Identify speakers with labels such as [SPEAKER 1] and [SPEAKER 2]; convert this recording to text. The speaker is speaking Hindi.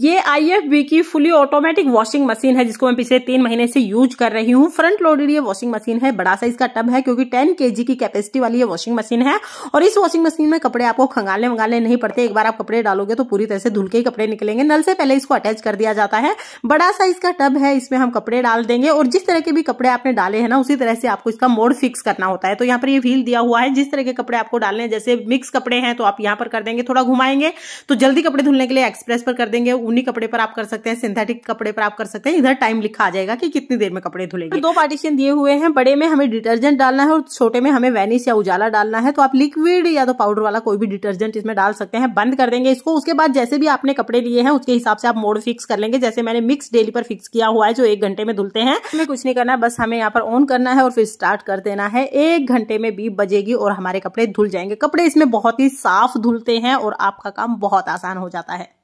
[SPEAKER 1] ये आई की फुली ऑटोमेटिक वॉशिंग मशीन है जिसको मैं पिछले तीन महीने से यूज कर रही हूँ फ्रंट लोडेड ये वॉशिंग मशीन है बड़ा साइज का टब है क्योंकि 10 के की कैपेसिटी वाली ये वॉशिंग मशीन है और इस वॉशिंग मशीन में कपड़े आपको खंगालने वंगालने नहीं पड़ते एक बार आप कपड़े डालोगे तो पूरी तरह से धुल के ही कपड़े निकलेंगे नल से पहले इसको अटैच कर दिया जाता है बड़ा साइज का टब है इसमें हम कपड़े डाल देंगे और जिस तरह के भी कपड़े आपने डाले हैं ना उसी तरह से आपको इसका मोड फिक्स करना होता है तो यहाँ पर ये व्हील दिया हुआ है जिस तरह के कपड़े आपको डालने जैसे मिक्स कपड़े हैं तो आप यहाँ पर कर देंगे थोड़ा घुमाएंगे तो जल्दी कपड़े धुलने के लिए एक्सप्रेस पर कर देंगे ऊनी कपड़े पर आप कर सकते हैं सिंथेटिक कपड़े पर आप कर सकते हैं इधर टाइम लिखा आ जाएगा कि कितनी देर में कपड़े धुलेंगे दो पार्टीशन दिए हुए हैं बड़े में हमें डिटर्जेंट डालना है और छोटे में हमें वेनिस या उजाला डालना है तो आप लिक्विड या तो पाउडर वाला कोई भी डिटर्जेंट इसमें डाल सकते हैं बंद कर देंगे इसको उसके बाद जैसे भी आपने कपड़े लिए हैं उसके हिसाब से आप मोड फिक्स कर लेंगे जैसे मैंने मिक्स डेली पर फिक्स किया हुआ है जो एक घंटे में धुलते हैं हमें कुछ नहीं करना है बस हमें यहाँ पर ऑन करना है और फिर स्टार्ट कर देना है एक घंटे में बीप बजेगी और हमारे कपड़े धुल जाएंगे कपड़े इसमें बहुत ही साफ धुलते हैं और आपका काम बहुत आसान हो जाता है